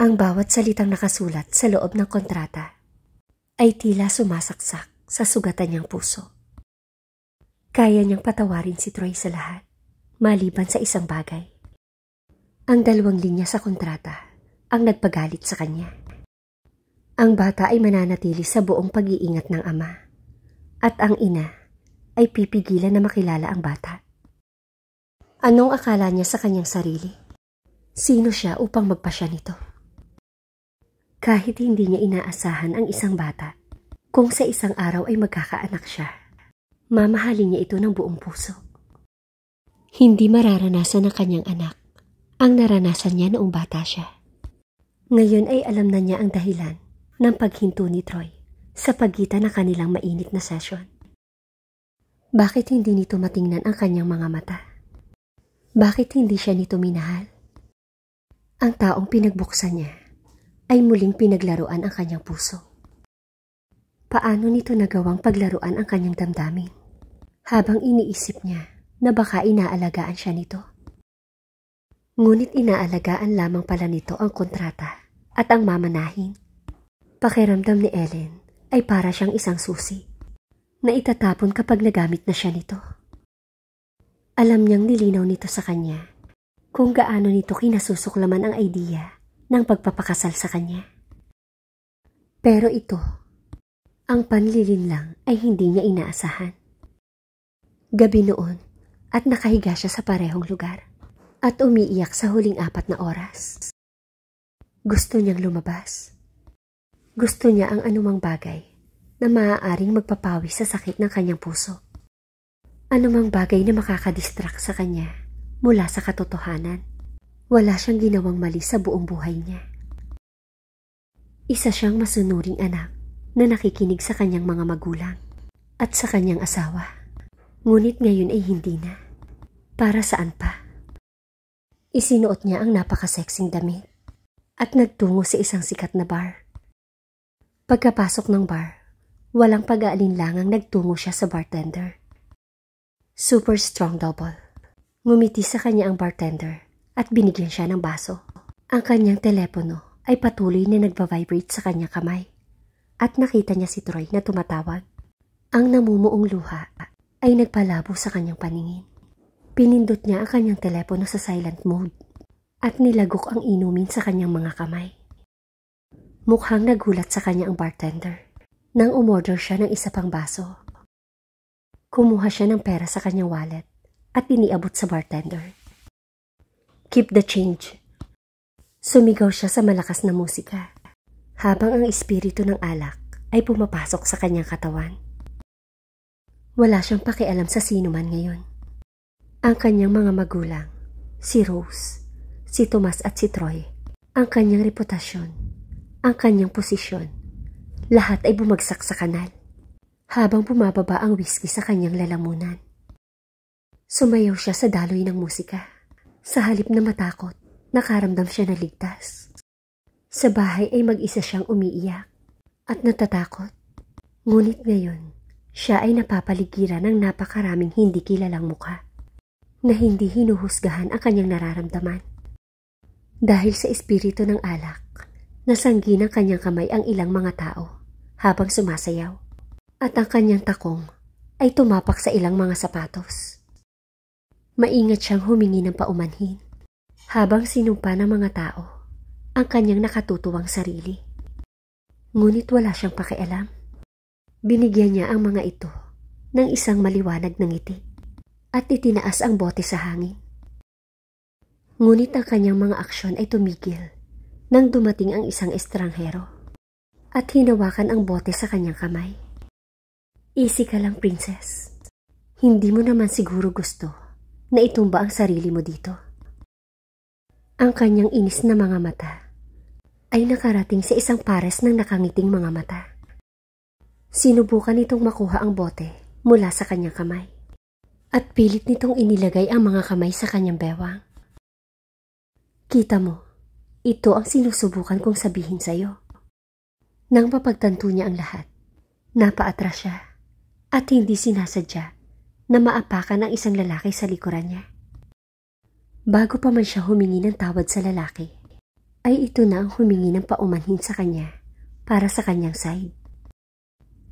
Ang bawat salitang nakasulat sa loob ng kontrata ay tila sumasaksak sa sugatan niyang puso. Kaya niyang patawarin si Troy sa lahat, maliban sa isang bagay. Ang dalawang linya sa kontrata ang nagpagalit sa kanya. Ang bata ay mananatili sa buong pag-iingat ng ama at ang ina ay pipigilan na makilala ang bata. Anong akala niya sa kanyang sarili? Sino siya upang magpasya nito? kahit hindi niya inaasahan ang isang bata. Kung sa isang araw ay magkakaanak siya, mamahalin niya ito ng buong puso. Hindi mararanasan ng kanyang anak ang naranasan niya noong bata siya. Ngayon ay alam na niya ang dahilan ng paghinto ni Troy sa pagitan ng kanilang mainit na session. Bakit hindi nito matingnan ang kanyang mga mata? Bakit hindi siya nito minahal? Ang taong pinagbuksan niya ay muling pinaglaruan ang kanyang puso. Paano nito nagawang paglaruan ang kanyang damdamin? Habang iniisip niya na baka inaalagaan siya nito. Ngunit inaalagaan lamang pala nito ang kontrata at ang mamanahin. Pakiramdam ni Ellen ay para siyang isang susi na itatapon kapag nagamit na siya nito. Alam niyang nilinaw nito sa kanya kung gaano nito kinasusuklaman ang idea ng pagpapakasal sa kanya. Pero ito, ang panlilin lang ay hindi niya inaasahan. Gabi noon at nakahiga siya sa parehong lugar at umiiyak sa huling apat na oras. Gusto niyang lumabas. Gusto niya ang anumang bagay na maaaring magpapawi sa sakit ng kanyang puso. Anumang bagay na makakadistract sa kanya mula sa katotohanan. Wala siyang ginawang mali sa buong buhay niya. Isa siyang masunuring anak na nakikinig sa kanyang mga magulang at sa kanyang asawa. Ngunit ngayon ay hindi na. Para saan pa? Isinuot niya ang napakaseksing damit at nagtungo sa isang sikat na bar. Pagkapasok ng bar, walang pag-aalinlangang nagtungo siya sa bartender. Super strong double. Ngumiti sa kanya ang bartender at binigyan siya ng baso. Ang kanyang telepono ay patuloy na nagbavibrate sa kanyang kamay at nakita niya si Troy na tumatawag. Ang namumuong luha ay nagpalabo sa kanyang paningin. Pinindot niya ang kanyang telepono sa silent mode at nilagok ang inumin sa kanyang mga kamay. Mukhang nagulat sa kanya ang bartender nang umorder siya ng isa pang baso. Kumuha siya ng pera sa kanyang wallet at iniabot sa bartender. Keep the change. Sumigaw siya sa malakas na musika, habang ang espiritu ng alak ay pumapasok sa kanyang katawan. Wala siyang pakialam sa sino man ngayon. Ang kanyang mga magulang, si Rose, si Thomas at si Troy, ang kanyang reputasyon, ang kanyang posisyon, lahat ay bumagsak sa kanal habang bumababa ang whiskey sa kanyang lalamunan. Sumayaw siya sa daloy ng musika. Sa halip na matakot, nakaramdam siya na ligtas. Sa bahay ay mag-isa siyang umiiyak at natatakot. Ngunit ngayon, siya ay napapaligiran ng napakaraming hindi kilalang mukha na hindi hinuhusgahan ang kanyang nararamdaman. Dahil sa espiritu ng alak, nasanggi ng kanyang kamay ang ilang mga tao habang sumasayaw at ang kanyang takong ay tumapak sa ilang mga sapatos. Maingat siyang humingi ng paumanhin. Habang sinumpa ng mga tao, ang kanyang nakatutuwang sarili. Ngunit wala siyang pakialam. Binigyan niya ang mga ito ng isang maliwanag ng ngiti at itinaas ang bote sa hangin. Ngunit ang kanyang mga aksyon ay tumigil nang dumating ang isang estranghero at hinawakan ang bote sa kanyang kamay. Easy ka lang, princess. Hindi mo naman siguro gusto na itumba ang sarili mo dito. Ang kanyang inis na mga mata ay nakarating sa isang pares ng nakangiting mga mata. Sinubukan nitong makuha ang bote mula sa kanyang kamay at pilit nitong inilagay ang mga kamay sa kanyang bewang. Kita mo, ito ang sinusubukan kong sabihin sa iyo. Nang mapagtanto niya ang lahat, napaatras siya at hindi sinasadya na maapakan ng isang lalaki sa likuran niya. Bago pa man siya humingi ng tawad sa lalaki, ay ito na ang humingi ng paumanhin sa kanya para sa kanyang side.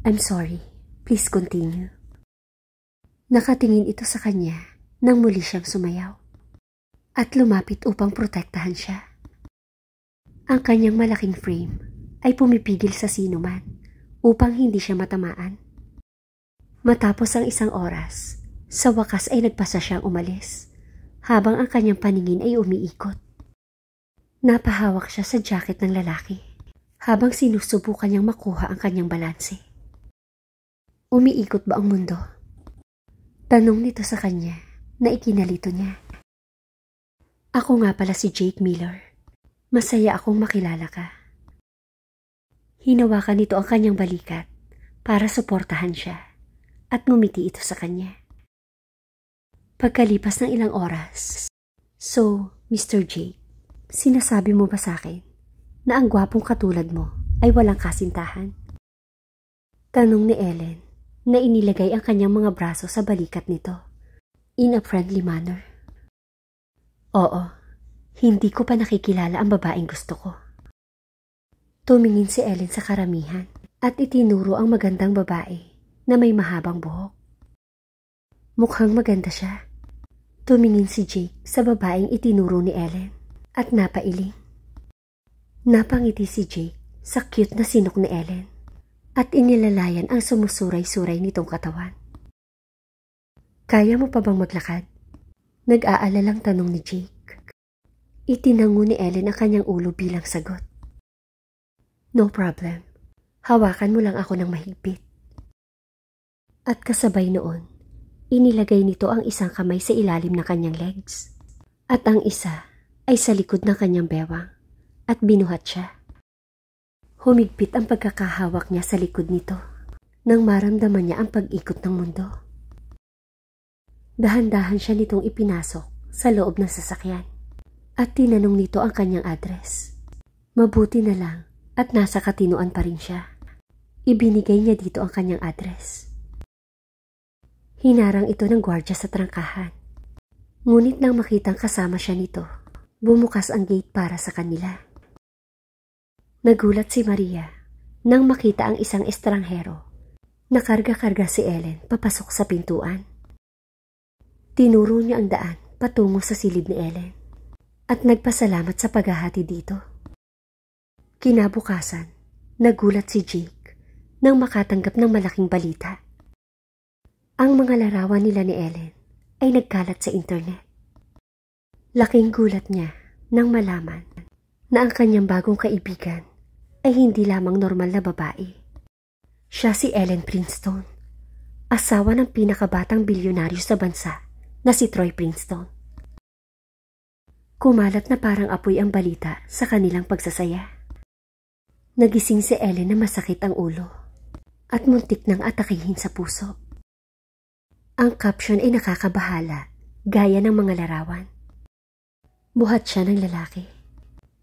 I'm sorry. Please continue. Nakatingin ito sa kanya nang muli siyang sumayaw at lumapit upang protektahan siya. Ang kanyang malaking frame ay pumipigil sa sinuman upang hindi siya matamaan. Matapos ang isang oras, sa wakas ay nagpasa siyang umalis, habang ang kanyang paningin ay umiikot. Napahawak siya sa jacket ng lalaki, habang sinusubukan niyang makuha ang kanyang balanse. Umiikot ba ang mundo? Tanong nito sa kanya na ikinalito niya. Ako nga pala si Jake Miller. Masaya akong makilala ka. Hinawakan nito ang kanyang balikat para suportahan siya at ngumiti ito sa kanya. Pagkalipas ng ilang oras, So, Mr. Jake, sinasabi mo ba sa akin na ang gwapong katulad mo ay walang kasintahan? Tanong ni Ellen na inilagay ang kanyang mga braso sa balikat nito in a friendly manner. Oo, hindi ko pa nakikilala ang babaeng gusto ko. Tumingin si Ellen sa karamihan at itinuro ang magandang babae na may mahabang buhok. Mukhang maganda siya. Tumingin si Jake sa babaeng itinuro ni Ellen at napailing. Napangiti si Jake sa cute na sinok ni Ellen at inilalayan ang sumusuray-suray nitong katawan. Kaya mo pa bang maglakad? Nag-aalalang tanong ni Jake. Itinango ni Ellen ang kanyang ulo bilang sagot. No problem. Hawakan mo lang ako ng mahigpit. At kasabay noon, inilagay nito ang isang kamay sa ilalim ng kanyang legs. At ang isa ay sa likod ng kanyang bewang at binuhat siya. Humigpit ang pagkakahawak niya sa likod nito nang maramdaman niya ang pag-ikot ng mundo. Dahan-dahan siya nitong ipinasok sa loob ng sasakyan at tinanong nito ang kanyang address. Mabuti na lang at nasa katinuan pa rin siya. Ibinigay niya dito ang kanyang address. Hinarang ito ng gwardya sa trangkahan. Ngunit nang makitang kasama siya nito, bumukas ang gate para sa kanila. Nagulat si Maria nang makita ang isang estranghero. Nakarga-karga si Ellen papasok sa pintuan. Tinuro niya ang daan patungo sa silid ni Ellen at nagpasalamat sa paghahati dito. Kinabukasan, nagulat si Jake nang makatanggap ng malaking balita. Ang mga larawan nila ni Ellen ay nagkalat sa internet. Laking gulat niya nang malaman na ang kanyang bagong kaibigan ay hindi lamang normal na babae. Siya si Ellen Princeton, asawa ng pinakabatang bilyonaryo sa bansa na si Troy Princeton. Kumalat na parang apoy ang balita sa kanilang pagsasaya. Nagising si Ellen na masakit ang ulo at muntik nang atakihin sa puso. Ang caption ay nakakabahala, gaya ng mga larawan. Buhat siya ng lalaki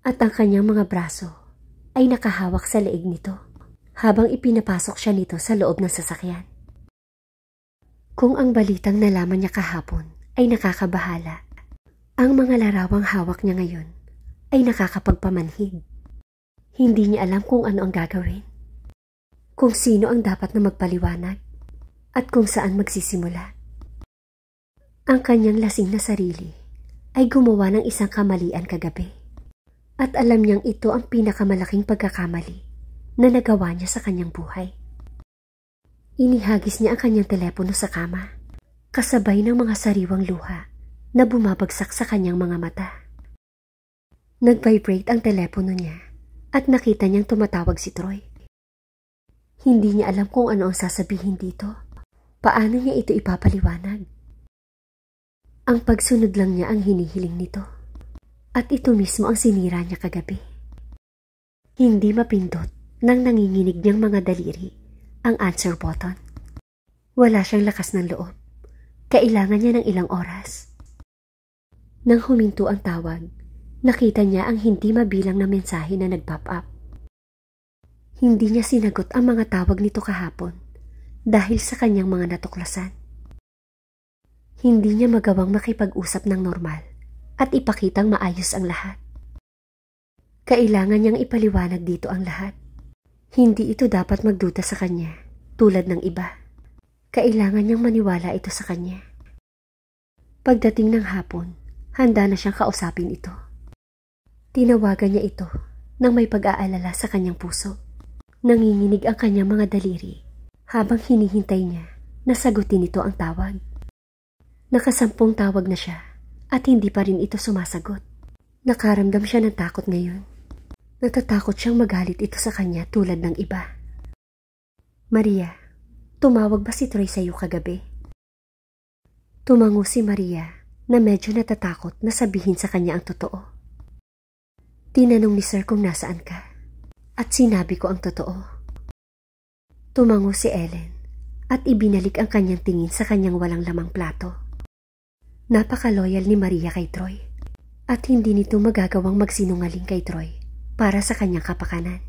at ang kanyang mga braso ay nakahawak sa leeg nito habang ipinapasok siya nito sa loob ng sasakyan. Kung ang balitang nalaman niya kahapon ay nakakabahala, ang mga larawang hawak niya ngayon ay nakakapagpamanhid. Hindi niya alam kung ano ang gagawin, kung sino ang dapat na magpaliwanag, at kung saan magsisimula. Ang kanyang lasing na sarili ay gumawa ng isang kamalian kagabi. At alam niyang ito ang pinakamalaking pagkakamali na nagawa niya sa kanyang buhay. Inihagis niya ang kanyang telepono sa kama, kasabay ng mga sariwang luha na bumabagsak sa kanyang mga mata. Nag-vibrate ang telepono niya at nakita niyang tumatawag si Troy. Hindi niya alam kung ano ang sasabihin dito. Paano niya ito ipapaliwanag? Ang pagsunod lang niya ang hinihiling nito. At ito mismo ang sinira niya kagabi. Hindi mapindot nang nanginginig niyang mga daliri ang answer button. Wala siyang lakas ng loob. Kailangan niya ng ilang oras. Nang huminto ang tawag, nakita niya ang hindi mabilang na mensahe na nag-pop up. Hindi niya sinagot ang mga tawag nito kahapon dahil sa kanyang mga natuklasan. Hindi niya magawang makipag-usap ng normal at ipakitang maayos ang lahat. Kailangan niyang ipaliwanag dito ang lahat. Hindi ito dapat magduta sa kanya, tulad ng iba. Kailangan niyang maniwala ito sa kanya. Pagdating ng hapon, handa na siyang kausapin ito. Tinawagan niya ito nang may pag-aalala sa kanyang puso. Nanginginig ang kanyang mga daliri habang hinihintay niya na sagutin ito ang tawag. Nakasampung tawag na siya at hindi pa rin ito sumasagot. Nakaramdam siya ng takot ngayon. Natatakot siyang magalit ito sa kanya tulad ng iba. Maria, tumawag ba si Troy sa iyo kagabi? Tumango si Maria na medyo natatakot na sabihin sa kanya ang totoo. Tinanong ni Sir kung nasaan ka at sinabi ko ang totoo. Tumango si Ellen at ibinalik ang kanyang tingin sa kanyang walang lamang plato. Napaka-loyal ni Maria kay Troy at hindi nito magagawang magsinungaling kay Troy para sa kanyang kapakanan.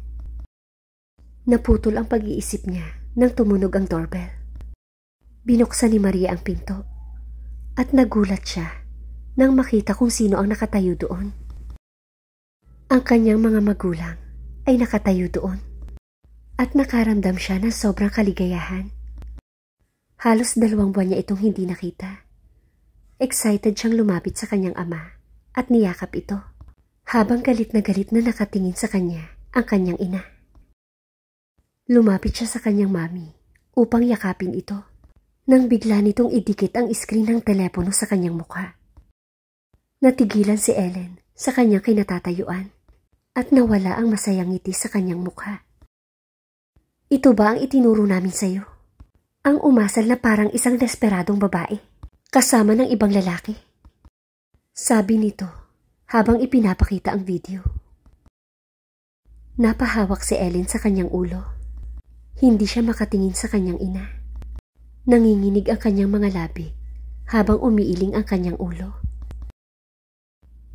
Naputol ang pag-iisip niya nang tumunog ang doorbell. Binuksan ni Maria ang pinto at nagulat siya nang makita kung sino ang nakatayo doon. Ang kanyang mga magulang ay nakatayo doon at nakaramdam siya ng sobrang kaligayahan. Halos dalawang buwan niya itong hindi nakita Excited siyang lumapit sa kanyang ama at niyakap ito. Habang galit na galit na nakatingin sa kanya ang kanyang ina. Lumapit siya sa kanyang mami upang yakapin ito nang bigla nitong idikit ang screen ng telepono sa kanyang mukha. Natigilan si Ellen sa kanyang kinatatayuan at nawala ang masayang ngiti sa kanyang mukha. Ito ba ang itinuro namin sa'yo? Ang umasal na parang isang desperadong babae kasama ng ibang lalaki. Sabi nito habang ipinapakita ang video. Napahawak si Ellen sa kanyang ulo. Hindi siya makatingin sa kanyang ina. Nanginginig ang kanyang mga labi habang umiiling ang kanyang ulo.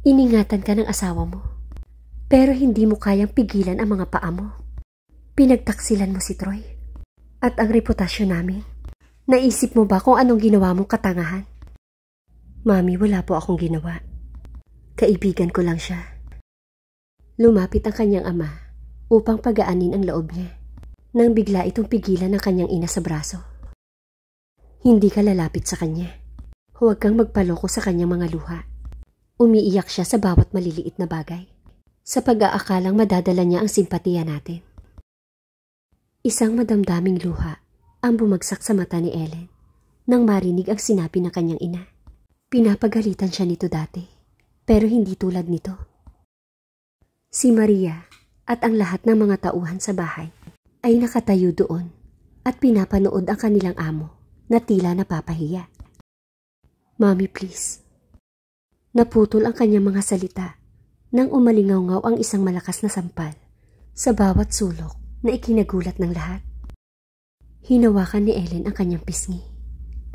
Iningatan ka ng asawa mo, pero hindi mo kayang pigilan ang mga paa mo. Pinagtaksilan mo si Troy at ang reputasyon namin. Naisip mo ba kung anong ginawa mong katangahan? Mami, wala po akong ginawa. Kaibigan ko lang siya. Lumapit ang kanyang ama upang pagaanin ang loob niya nang bigla itong pigilan ng kanyang ina sa braso. Hindi ka lalapit sa kanya. Huwag kang magpaloko sa kanyang mga luha. Umiiyak siya sa bawat maliliit na bagay sa pag-aakalang madadala niya ang simpatiya natin. Isang madamdaming luha ang bumagsak sa mata ni Ellen nang marinig ang sinabi ng kanyang ina. Pinapagalitan siya nito dati, pero hindi tulad nito. Si Maria at ang lahat ng mga tauhan sa bahay ay nakatayo doon at pinapanood ang kanilang amo na tila napapahiya. Mommy, please. Naputol ang kanyang mga salita nang umalingaw ang isang malakas na sampal sa bawat sulok na ikinagulat ng lahat. Hinawakan ni Ellen ang kanyang pisngi,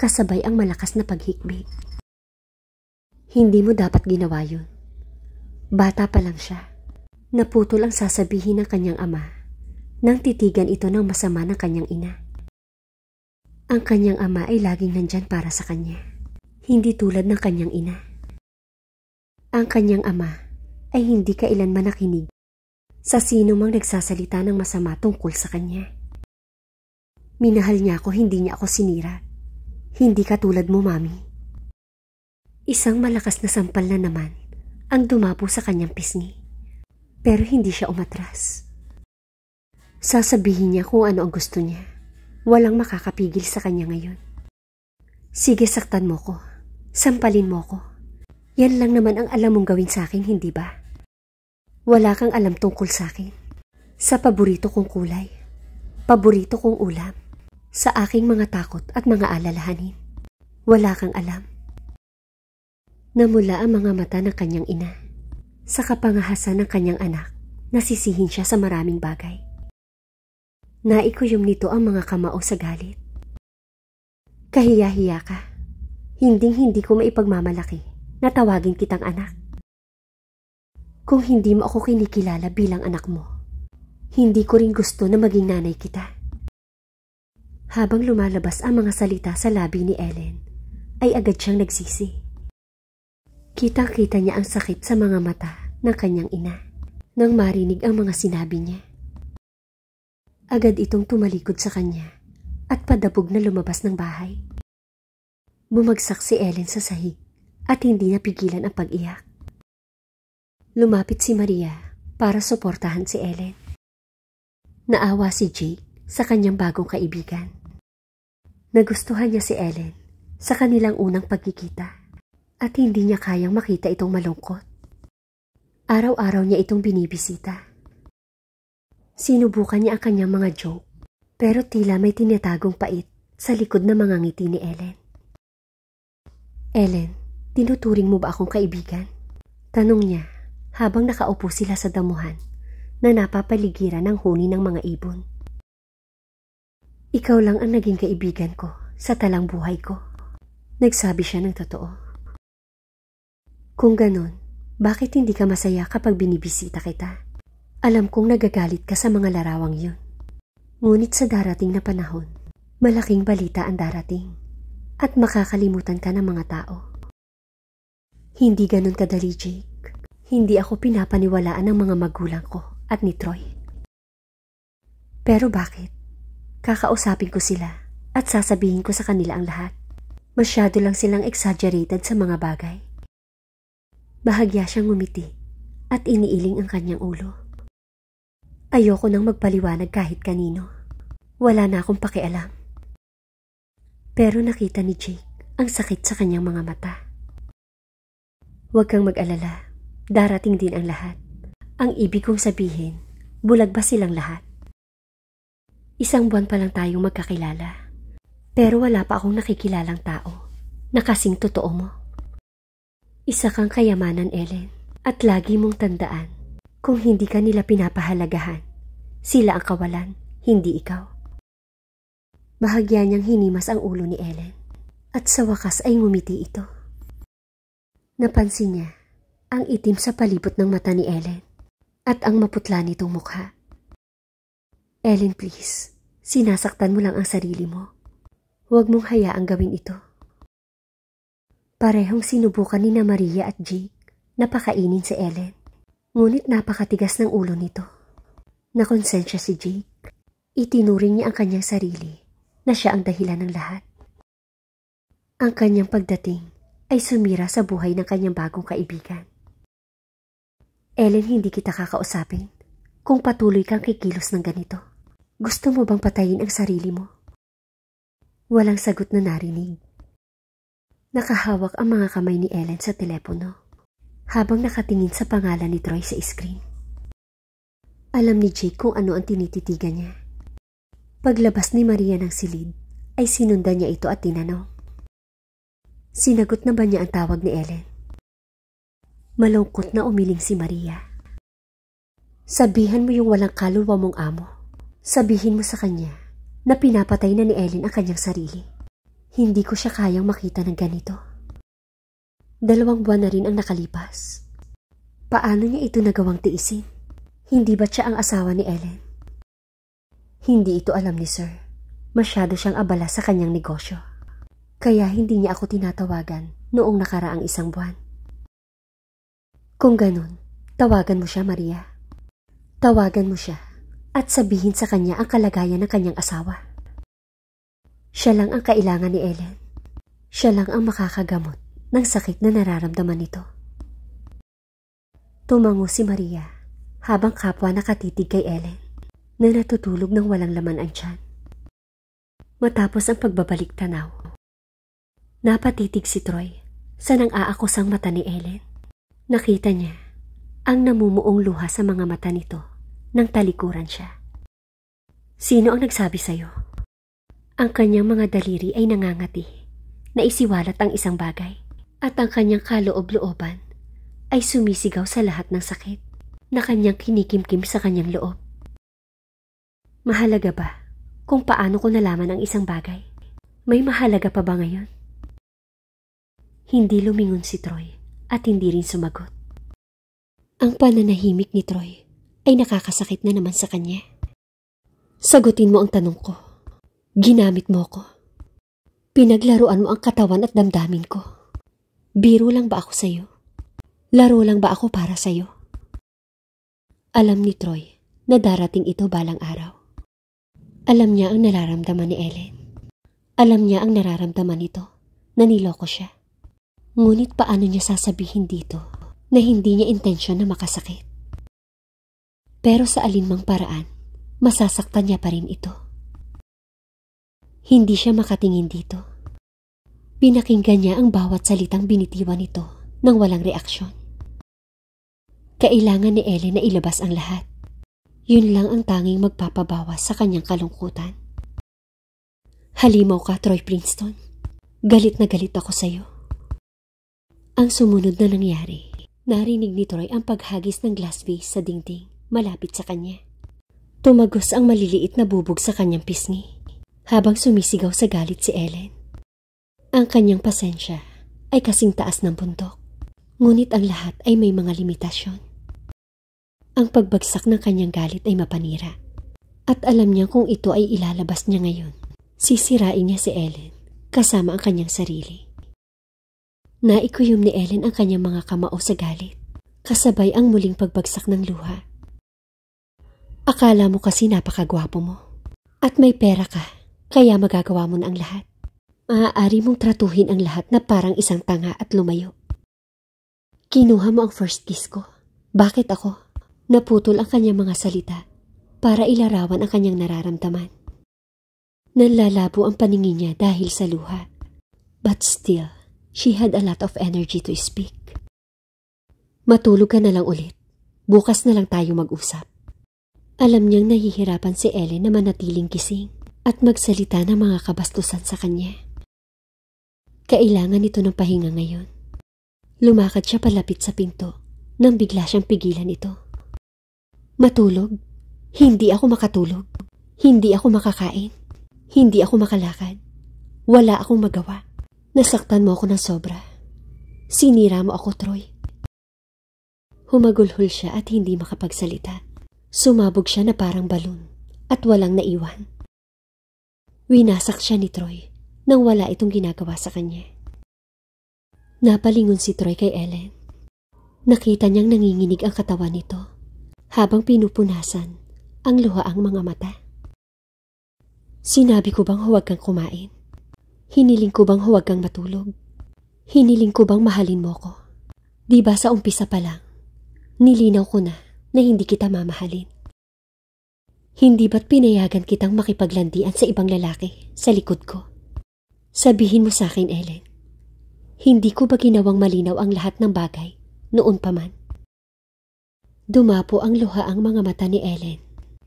kasabay ang malakas na paghikbi. Hindi mo dapat ginawa yun. Bata pa lang siya. Naputol ang sasabihin ng kanyang ama nang titigan ito ng masama ng kanyang ina. Ang kanyang ama ay laging nandyan para sa kanya, hindi tulad ng kanyang ina. Ang kanyang ama ay hindi kailanman nakinig sa sino mang nagsasalita ng masama tungkol sa kanya. Minahal niya ako, hindi niya ako sinira. Hindi katulad mo, Mami. Isang malakas na sampal na naman ang dumapo sa kanyang pisngi. Pero hindi siya umatras. Sasabihin niya kung ano ang gusto niya. Walang makakapigil sa kanya ngayon. Sige, saktan mo ko. Sampalin mo ko. Yan lang naman ang alam mong gawin sa akin, hindi ba? Wala kang alam tungkol sa akin. Sa paborito kong kulay. Paborito kong ulam sa aking mga takot at mga alalahanin. Wala kang alam. Namula ang mga mata ng kanyang ina. Sa kapangahasan ng kanyang anak, nasisihin siya sa maraming bagay. Naikuyom nito ang mga kamao sa galit. Kahiya-hiya ka. Hinding-hindi ko maipagmamalaki na tawagin kitang anak. Kung hindi mo ako kinikilala bilang anak mo, hindi ko rin gusto na maging nanay kita. Habang lumalabas ang mga salita sa labi ni Ellen, ay agad siyang nagsisi. Kitang-kita niya ang sakit sa mga mata ng kanyang ina nang marinig ang mga sinabi niya. Agad itong tumalikod sa kanya at padabog na lumabas ng bahay. Bumagsak si Ellen sa sahig at hindi napigilan ang pag-iyak. Lumapit si Maria para suportahan si Ellen. Naawa si Jake sa kanyang bagong kaibigan. Nagustuhan niya si Ellen sa kanilang unang pagkikita at hindi niya kayang makita itong malungkot. Araw-araw niya itong binibisita. Sinubukan niya ang kanyang mga joke pero tila may tinatagong pait sa likod ng mga ngiti ni Ellen. Ellen, tinuturing mo ba akong kaibigan? Tanong niya habang nakaupo sila sa damuhan na napapaligiran ng huni ng mga ibon. Ikaw lang ang naging kaibigan ko sa talang buhay ko. Nagsabi siya ng totoo. Kung ganon, bakit hindi ka masaya kapag binibisita kita? Alam kong nagagalit ka sa mga larawang yun. Ngunit sa darating na panahon, malaking balita ang darating at makakalimutan ka ng mga tao. Hindi ganun kadali, Jake. Hindi ako pinapaniwalaan ng mga magulang ko at ni Troy. Pero bakit? Kakausapin ko sila at sasabihin ko sa kanila ang lahat. Masyado lang silang exaggerated sa mga bagay. Bahagya siyang ngumiti at iniiling ang kanyang ulo. Ayoko nang magpaliwanag kahit kanino. Wala na akong pakialam. Pero nakita ni Jake ang sakit sa kanyang mga mata. Huwag kang mag-alala. Darating din ang lahat. Ang ibig kong sabihin, bulag ba silang lahat? Isang buwan pa lang tayong magkakilala. Pero wala pa akong nakikilalang tao na kasing totoo mo. Isa kang kayamanan, Ellen. At lagi mong tandaan, kung hindi ka nila pinapahalagahan, sila ang kawalan, hindi ikaw. Bahagya niyang hinimas ang ulo ni Ellen. At sa wakas ay ngumiti ito. Napansin niya ang itim sa palibot ng mata ni Ellen at ang maputla nitong mukha. Ellen, please. Sinasaktan mo lang ang sarili mo. Huwag mong hayaang gawin ito. Parehong sinubukan ni na Maria at Jake na pakainin si Ellen. Ngunit napakatigas ng ulo nito. Nakonsensya si Jake. Itinuring niya ang kanyang sarili na siya ang dahilan ng lahat. Ang kanyang pagdating ay sumira sa buhay ng kanyang bagong kaibigan. Ellen, hindi kita kakausapin kung patuloy kang kikilos ng ganito. Gusto mo bang patayin ang sarili mo? Walang sagot na narinig. Nakahawak ang mga kamay ni Ellen sa telepono habang nakatingin sa pangalan ni Troy sa screen. Alam ni Jake kung ano ang tinititigan niya. Paglabas ni Maria ng silid, ay sinundan niya ito at tinanong. Sinagot na ba niya ang tawag ni Ellen? Malungkot na umiling si Maria. Sabihan mo yung walang kaluluwa mong amo Sabihin mo sa kanya na pinapatay na ni Ellen ang kanyang sarili. Hindi ko siya kayang makita ng ganito. Dalawang buwan na rin ang nakalipas. Paano niya ito nagawang tiisin? Hindi ba siya ang asawa ni Ellen? Hindi ito alam ni Sir. Masyado siyang abala sa kanyang negosyo. Kaya hindi niya ako tinatawagan noong nakaraang isang buwan. Kung ganun, tawagan mo siya, Maria. Tawagan mo siya at sabihin sa kanya ang kalagayan ng kanyang asawa. Siya lang ang kailangan ni Ellen. Siya lang ang makakagamot ng sakit na nararamdaman nito. Tumango si Maria habang kapwa nakatitig kay Ellen na natutulog ng walang laman ang tiyan. Matapos ang pagbabalik tanaw, napatitig si Troy sa nang aakos mata ni Ellen. Nakita niya ang namumuong luha sa mga mata nito ng talikuran siya. Sino ang nagsabi sa'yo? Ang kanyang mga daliri ay nangangati, naisiwalat ang isang bagay, at ang kanyang kaloob-looban ay sumisigaw sa lahat ng sakit na kanyang kinikimkim sa kanyang loob. Mahalaga ba kung paano ko nalaman ang isang bagay? May mahalaga pa ba ngayon? Hindi lumingon si Troy at hindi rin sumagot. Ang pananahimik ni Troy ay nakakasakit na naman sa kanya. Sagutin mo ang tanong ko. Ginamit mo ko. Pinaglaruan mo ang katawan at damdamin ko. Biro lang ba ako sa'yo? Laro lang ba ako para sa'yo? Alam ni Troy na darating ito balang araw. Alam niya ang nararamdaman ni Ellen. Alam niya ang nararamdaman nito na niloko siya. Ngunit paano niya sasabihin dito na hindi niya intensyon na makasakit? Pero sa alinmang paraan, masasaktan niya pa rin ito. Hindi siya makatingin dito. Pinakinggan niya ang bawat salitang binitiwan nito nang walang reaksyon. Kailangan ni Ellen na ilabas ang lahat. Yun lang ang tanging magpapabawas sa kanyang kalungkutan. Halimaw ka, Troy Princeton. Galit na galit ako sa'yo. Ang sumunod na nangyari, narinig ni Troy ang paghagis ng glass vase sa dingding malapit sa kanya. Tumagos ang maliliit na bubog sa kanyang pisngi habang sumisigaw sa galit si Ellen. Ang kanyang pasensya ay kasing taas ng bundok, ngunit ang lahat ay may mga limitasyon. Ang pagbagsak ng kanyang galit ay mapanira at alam niya kung ito ay ilalabas niya ngayon. Sisirain niya si Ellen kasama ang kanyang sarili. Naikuyom ni Ellen ang kanyang mga kamao sa galit kasabay ang muling pagbagsak ng luha Akala mo kasi napakagwapo mo. At may pera ka, kaya magagawa mo na ang lahat. Maaari mong tratuhin ang lahat na parang isang tanga at lumayo. Kinuha mo ang first kiss ko. Bakit ako? Naputol ang kanyang mga salita para ilarawan ang kanyang nararamdaman. Nalalabo ang paningin niya dahil sa luha. But still, she had a lot of energy to speak. Matulog ka na lang ulit. Bukas na lang tayo mag-usap. Alam niyang nahihirapan si Ellen na manatiling kising at magsalita ng mga kabastusan sa kanya. Kailangan ito ng pahinga ngayon. Lumakad siya palapit sa pinto nang bigla siyang pigilan ito. Matulog? Hindi ako makatulog. Hindi ako makakain. Hindi ako makalakad. Wala akong magawa. Nasaktan mo ako ng sobra. Sinira mo ako, Troy. Humagulhol siya at hindi makapagsalita. Sumabog siya na parang balon at walang naiwan. Winasak siya ni Troy nang wala itong ginagawa sa kanya. Napalingon si Troy kay Ellen. Nakita niyang nanginginig ang katawan nito habang pinupunasan ang luhaang mga mata. Sinabi ko bang huwag kang kumain? Hiniling ko bang huwag kang matulog? Hiniling ko bang mahalin mo ko? Di ba sa umpisa pa lang, nilinaw ko na na hindi kita mamahalin. Hindi ba't pinayagan kitang makipaglandian sa ibang lalaki sa likod ko? Sabihin mo sa akin, Ellen, hindi ko ba ginawang malinaw ang lahat ng bagay noon pa man? Dumapo ang luha ang mga mata ni Ellen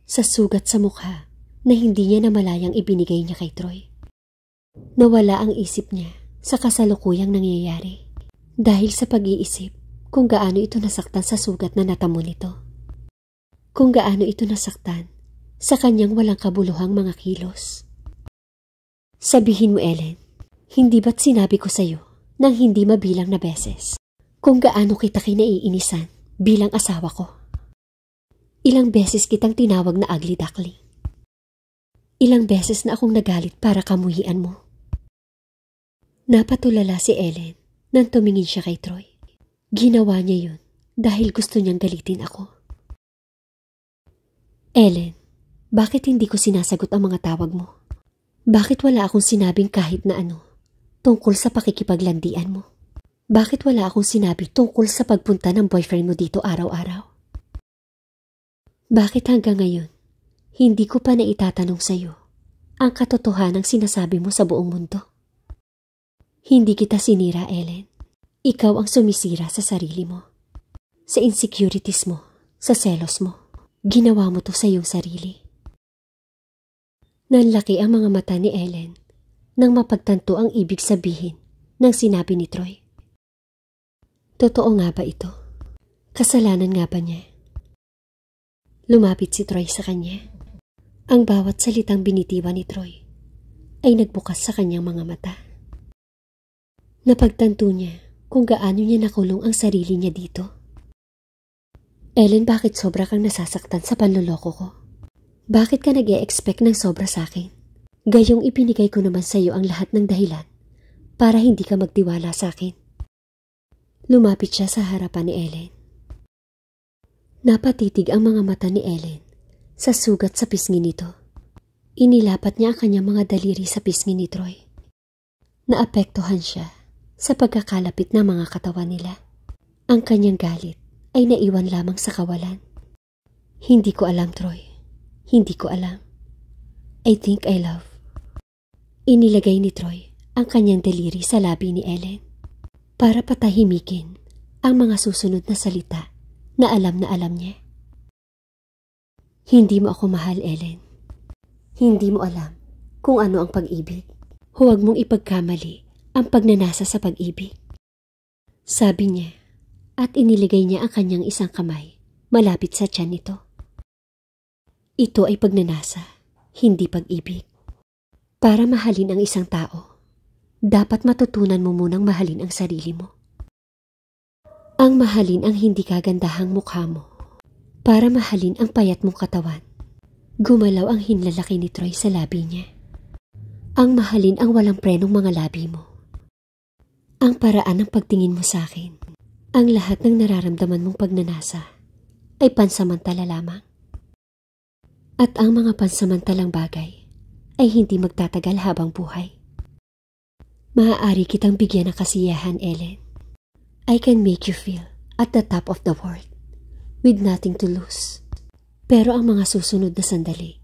sa sugat sa mukha na hindi niya namalayang ibinigay niya kay Troy. Nawala ang isip niya sa kasalukuyang nangyayari dahil sa pag-iisip kung gaano ito nasaktan sa sugat na natamo nito kung gaano ito nasaktan sa kanyang walang kabuluhang mga kilos. Sabihin mo, Ellen, hindi ba't sinabi ko sa'yo nang hindi mabilang na beses kung gaano kita kinaiinisan bilang asawa ko? Ilang beses kitang tinawag na ugly duckling. Ilang beses na akong nagalit para kamuhian mo. Napatulala si Ellen nang tumingin siya kay Troy. Ginawa niya yun dahil gusto niyang galitin ako. Ellen, bakit hindi ko sinasagot ang mga tawag mo? Bakit wala akong sinabing kahit na ano tungkol sa pakikipaglandian mo? Bakit wala akong sinabi tungkol sa pagpunta ng boyfriend mo dito araw-araw? Bakit hanggang ngayon, hindi ko pa naitatanong sa'yo ang katotohanang sinasabi mo sa buong mundo? Hindi kita sinira, Ellen. Ikaw ang sumisira sa sarili mo, sa insecurities mo, sa selos mo. Ginawa mo to sa iyong sarili. Nanlaki ang mga mata ni Ellen nang mapagtanto ang ibig sabihin ng sinabi ni Troy. Totoo nga ba ito? Kasalanan nga ba niya? Lumapit si Troy sa kanya. Ang bawat salitang binitiwa ni Troy ay nagbukas sa kanyang mga mata. Napagtanto niya kung gaano niya nakulong ang sarili niya dito. Ellen, bakit sobra kang nasasaktan sa panluloko ko? Bakit ka nag expect ng sobra sa akin? Gayong ipinigay ko naman sa iyo ang lahat ng dahilan para hindi ka magtiwala sa akin. Lumapit siya sa harapan ni Ellen. Napatitig ang mga mata ni Ellen sa sugat sa pisngi nito. Inilapat niya ang kanyang mga daliri sa pisngi ni Troy. Naapektuhan siya sa pagkakalapit ng mga katawan nila. Ang kanyang galit ay naiwan lamang sa kawalan. Hindi ko alam, Troy. Hindi ko alam. I think I love. Inilagay ni Troy ang kanyang deliri sa labi ni Ellen para patahimikin ang mga susunod na salita na alam na alam niya. Hindi mo ako mahal, Ellen. Hindi mo alam kung ano ang pag-ibig. Huwag mong ipagkamali ang pagnanasa sa pag-ibig. Sabi niya at iniligay niya ang kanyang isang kamay malapit sa tiyan nito. Ito ay pagnanasa, hindi pag-ibig. Para mahalin ang isang tao, dapat matutunan mo munang mahalin ang sarili mo. Ang mahalin ang hindi kagandahang mukha mo. Para mahalin ang payat mong katawan. Gumalaw ang hinlalaki ni Troy sa labi niya. Ang mahalin ang walang prenong mga labi mo. Ang paraan ng pagtingin mo sa akin ang lahat ng nararamdaman mong pagnanasa ay pansamantala lamang. At ang mga pansamantalang bagay ay hindi magtatagal habang buhay. Maaari kitang bigyan ng kasiyahan, Ellen. I can make you feel at the top of the world with nothing to lose. Pero ang mga susunod na sandali,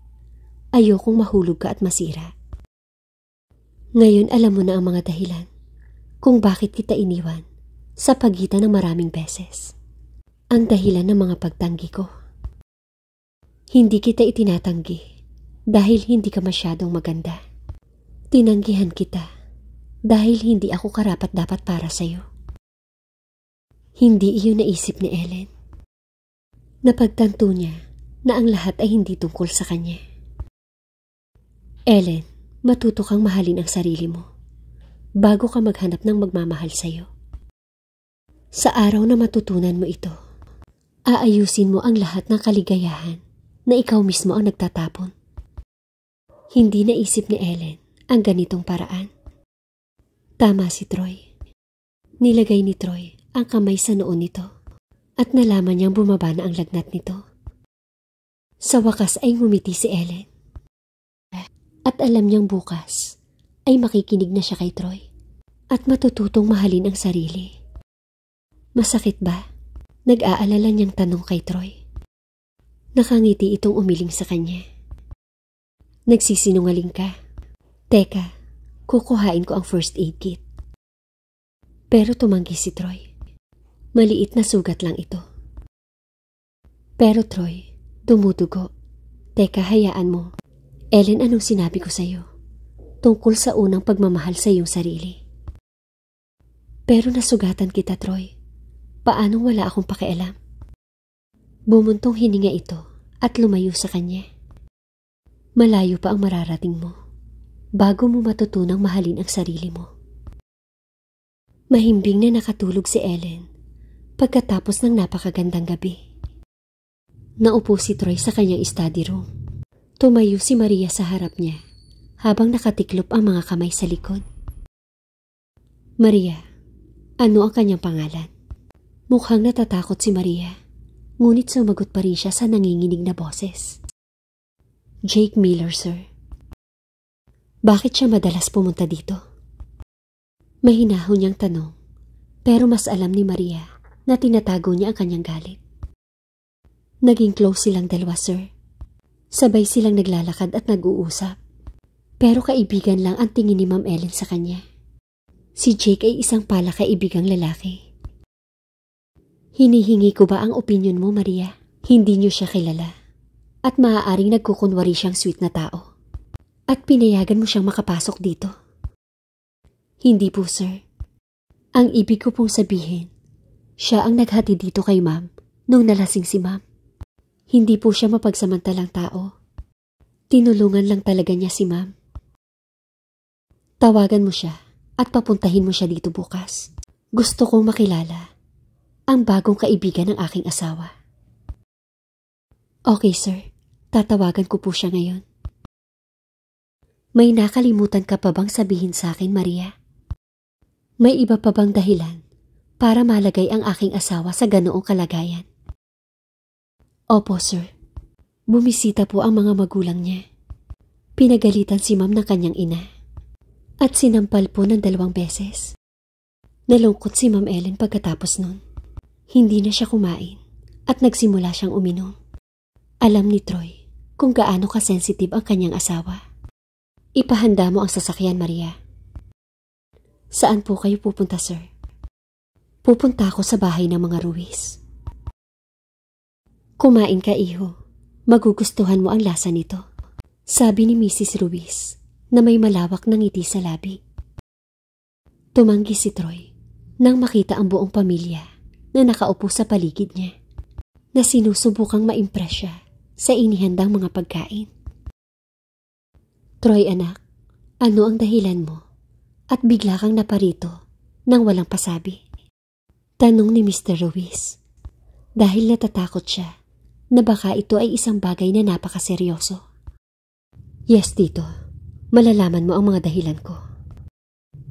ayokong mahulog ka at masira. Ngayon alam mo na ang mga dahilan kung bakit kita iniwan sa pagitan ng maraming beses. Ang dahilan ng mga pagtanggi ko. Hindi kita itinatanggi dahil hindi ka masyadong maganda. Tinanggihan kita dahil hindi ako karapat dapat para sa'yo. Hindi iyon naisip ni Ellen. Napagtanto niya na ang lahat ay hindi tungkol sa kanya. Ellen, matuto kang mahalin ang sarili mo bago ka maghanap ng magmamahal sa'yo. Sa araw na matutunan mo ito, aayusin mo ang lahat ng kaligayahan na ikaw mismo ang nagtatapon. Hindi naisip ni Ellen ang ganitong paraan. Tama si Troy. Nilagay ni Troy ang kamay sa noon nito at nalaman niyang bumaba na ang lagnat nito. Sa wakas ay ngumiti si Ellen. At alam niyang bukas ay makikinig na siya kay Troy at matututong mahalin ang sarili. Masakit ba? Nag-aalala niyang tanong kay Troy. Nakangiti itong umiling sa kanya. Nagsisinungaling ka. Teka, kukuhain ko ang first aid kit. Pero tumanggi si Troy. Maliit na sugat lang ito. Pero Troy, dumudugo. Teka, hayaan mo. Ellen, anong sinabi ko sa'yo? Tungkol sa unang pagmamahal sa iyong sarili. Pero nasugatan kita, Troy paanong wala akong pakialam. Bumuntong hininga ito at lumayo sa kanya. Malayo pa ang mararating mo bago mo matutunang mahalin ang sarili mo. Mahimbing na nakatulog si Ellen pagkatapos ng napakagandang gabi. Naupo si Troy sa kanyang study room. Tumayo si Maria sa harap niya habang nakatiklop ang mga kamay sa likod. Maria, ano ang kanyang pangalan? Mukhang natatakot si Maria, ngunit sumagot pa rin siya sa nanginginig na boses. Jake Miller, sir. Bakit siya madalas pumunta dito? Mahinahon niyang tanong, pero mas alam ni Maria na tinatago niya ang kanyang galit. Naging close silang dalawa, sir. Sabay silang naglalakad at nag-uusap. Pero kaibigan lang ang tingin ni Ma'am Ellen sa kanya. Si Jake ay isang palakaibigang lalaki Hinihingi ko ba ang opinion mo, Maria? Hindi niyo siya kilala. At maaaring nagkukunwari siyang sweet na tao. At pinayagan mo siyang makapasok dito. Hindi po, sir. Ang ibig ko pong sabihin, siya ang naghati dito kay ma'am nung nalasing si ma'am. Hindi po siya mapagsamantalang tao. Tinulungan lang talaga niya si ma'am. Tawagan mo siya at papuntahin mo siya dito bukas. Gusto kong makilala ang bagong kaibigan ng aking asawa. Okay, sir. Tatawagan ko po siya ngayon. May nakalimutan ka pa bang sabihin sa akin, Maria? May iba pa bang dahilan para malagay ang aking asawa sa ganoong kalagayan? Opo, sir. Bumisita po ang mga magulang niya. Pinagalitan si ma'am ng kanyang ina. At sinampal po ng dalawang beses. Nalungkot si ma'am Ellen pagkatapos nun. Hindi na siya kumain at nagsimula siyang uminom. Alam ni Troy kung gaano ka-sensitive ang kanyang asawa. Ipahanda mo ang sasakyan, Maria. Saan po kayo pupunta, sir? Pupunta ako sa bahay ng mga Ruiz. Kumain ka, iho. Magugustuhan mo ang lasa nito. Sabi ni Mrs. Ruiz na may malawak na ng ngiti sa labi. Tumanggi si Troy nang makita ang buong pamilya na nakaupo sa paligid niya na sinusubukang maimpress siya sa inihandang mga pagkain. Troy anak, ano ang dahilan mo? At bigla kang naparito nang walang pasabi. Tanong ni Mr. Ruiz. Dahil natatakot siya na baka ito ay isang bagay na napakaseryoso. Yes, tito. Malalaman mo ang mga dahilan ko.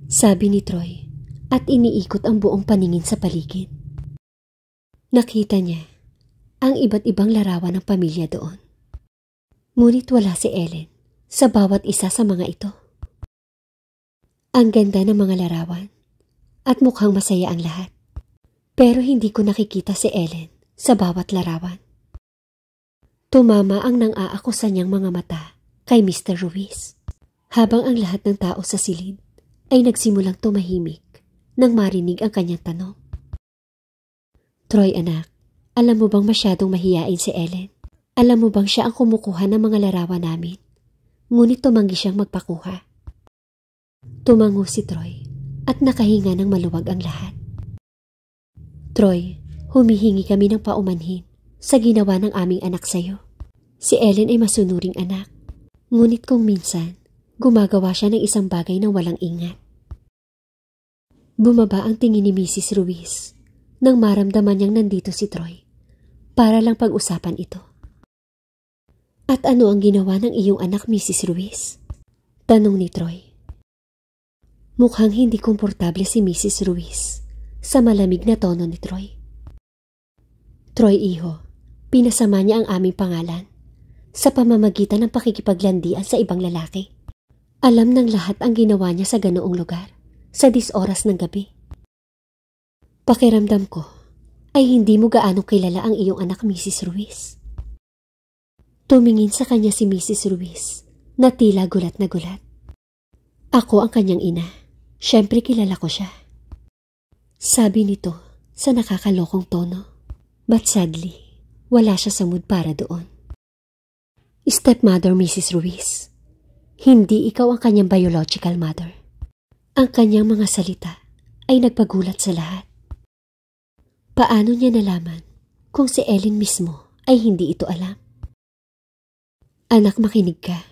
Sabi ni Troy at iniikot ang buong paningin sa paligid. Nakita niya ang iba't ibang larawan ng pamilya doon. Ngunit wala si Ellen sa bawat isa sa mga ito. Ang ganda ng mga larawan at mukhang masaya ang lahat. Pero hindi ko nakikita si Ellen sa bawat larawan. Tumama ang nang-aako sa niyang mga mata kay Mr. Ruiz habang ang lahat ng tao sa silid ay nagsimulang tumahimik nang marinig ang kanyang tanong. Troy anak, alam mo bang masyadong mahiyain si Ellen? Alam mo bang siya ang kumukuha ng mga larawan namin? Ngunit tumanggi siyang magpakuha. Tumango si Troy at nakahinga ng maluwag ang lahat. Troy, humihingi kami ng paumanhin sa ginawa ng aming anak sa iyo. Si Ellen ay masunuring anak. Ngunit kung minsan, gumagawa siya ng isang bagay na walang ingat. Bumaba ang tingin ni Mrs. Ruiz nang maramdaman niyang nandito si Troy para lang pag-usapan ito. At ano ang ginawa ng iyong anak, Mrs. Ruiz? Tanong ni Troy. Mukhang hindi komportable si Mrs. Ruiz sa malamig na tono ni Troy. Troy Iho, pinasama niya ang aming pangalan sa pamamagitan ng pakikipaglandian sa ibang lalaki. Alam ng lahat ang ginawa niya sa ganoong lugar sa disoras ng gabi. Pakiramdam ko ay hindi mo gaano kilala ang iyong anak Mrs. Ruiz. Tumingin sa kanya si Mrs. Ruiz na tila gulat na gulat. Ako ang kanyang ina. Siyempre kilala ko siya. Sabi nito sa nakakalokong tono. But sadly, wala siya sa mood para doon. Stepmother Mrs. Ruiz. Hindi ikaw ang kanyang biological mother. Ang kanyang mga salita ay nagpagulat sa lahat. Paano niya nalaman kung si Ellen mismo ay hindi ito alam? Anak, makinig ka.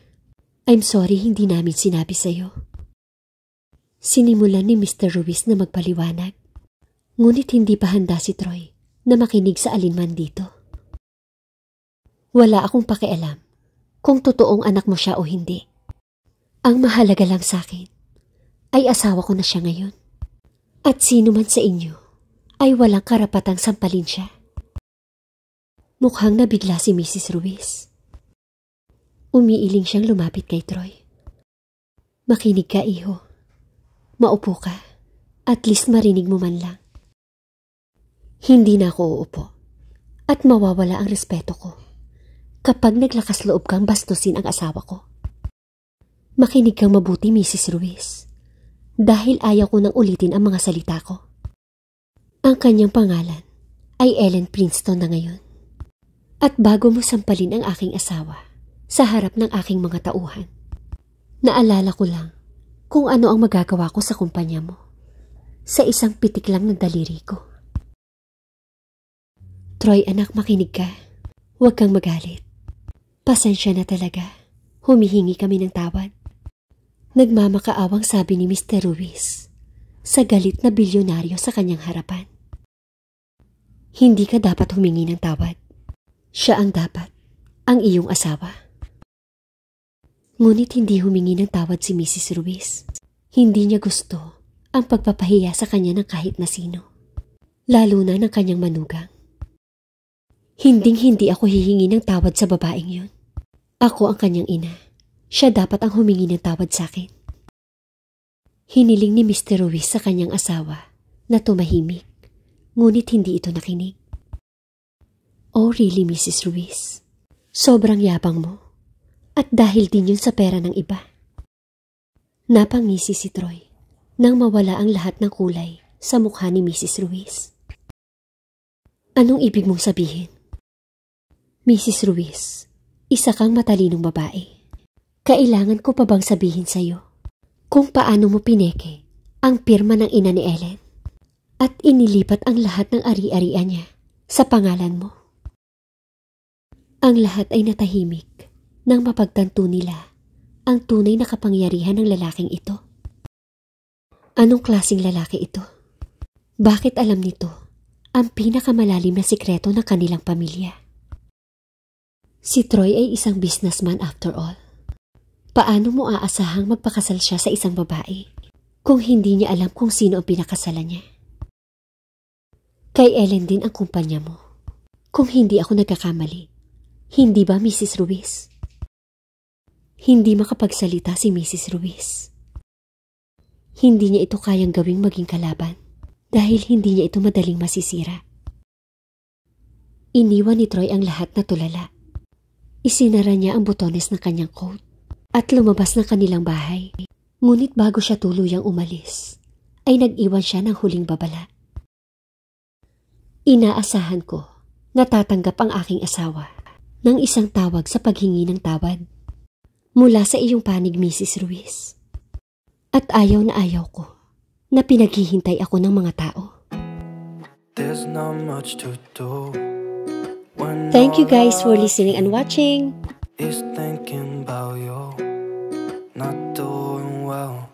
I'm sorry hindi namin sinabi sa'yo. Sinimulan ni Mr. Ruiz na magpaliwanag. Ngunit hindi pa handa si Troy na makinig sa alinman dito. Wala akong pakialam kung totoong anak mo siya o hindi. Ang mahalaga lang sa akin ay asawa ko na siya ngayon. At sino man sa inyo ay walang karapatang sampalin siya. Mukhang nabigla si Mrs. Ruiz. Umiiling siyang lumapit kay Troy. Makinig ka, iho. Maupo ka. At least marinig mo man lang. Hindi na ako uupo. At mawawala ang respeto ko. Kapag naglakas loob kang bastusin ang asawa ko. Makinig kang mabuti, Mrs. Ruiz. Dahil ayaw ko nang ulitin ang mga salita ko. Ang kanyang pangalan ay Ellen Princeton na ngayon. At bago mo sampalin ang aking asawa sa harap ng aking mga tauhan, naalala ko lang kung ano ang magagawa ko sa kumpanya mo sa isang pitik lang ng daliri ko. Troy anak makinig ka. Huwag kang magalit. Pasensya na talaga. Humihingi kami ng tawad. Nagmamakaawang sabi ni Mr. Ruiz sa galit na bilyonaryo sa kanyang harapan. Hindi ka dapat humingi ng tawad. Siya ang dapat, ang iyong asawa. Ngunit hindi humingi ng tawad si Mrs. Ruiz. Hindi niya gusto ang pagpapahiya sa kanya ng kahit na sino. Lalo na ng kanyang manugang. Hinding-hindi ako hihingi ng tawad sa babaeng yun. Ako ang kanyang ina. Siya dapat ang humingi ng tawad sa akin. Hiniling ni Mr. Ruiz sa kanyang asawa na tumahimik ngunit hindi ito nakinig. Oh really, Mrs. Ruiz? Sobrang yabang mo. At dahil din yun sa pera ng iba. Napangisi si Troy nang mawala ang lahat ng kulay sa mukha ni Mrs. Ruiz. Anong ibig mong sabihin? Mrs. Ruiz, isa kang matalinong babae. Kailangan ko pa bang sabihin sa iyo kung paano mo pineke ang pirma ng ina ni Ellen? at inilipat ang lahat ng ari-arian niya sa pangalan mo. Ang lahat ay natahimik nang mapagtanto nila ang tunay na kapangyarihan ng lalaking ito. Anong klasing lalaki ito? Bakit alam nito ang pinakamalalim na sikreto ng kanilang pamilya? Si Troy ay isang businessman after all. Paano mo aasahang magpakasal siya sa isang babae kung hindi niya alam kung sino ang pinakasalan niya? Kay Ellen din ang kumpanya mo. Kung hindi ako nagkakamali, hindi ba Mrs. Ruiz? Hindi makapagsalita si Mrs. Ruiz. Hindi niya ito kayang gawing maging kalaban dahil hindi niya ito madaling masisira. Iniwan ni Troy ang lahat na tulala. Isinara niya ang butones ng kanyang coat at lumabas ng kanilang bahay. Ngunit bago siya tuluyang umalis, ay nag-iwan siya ng huling babala. Inaasahan ko natatanggap ang aking asawa ng isang tawag sa paghingi ng tawad mula sa iyong panig, Mrs. Ruiz. At ayaw na ayaw ko na pinaghihintay ako ng mga tao. Thank you guys for listening and watching. Is thinking about you, not doing well.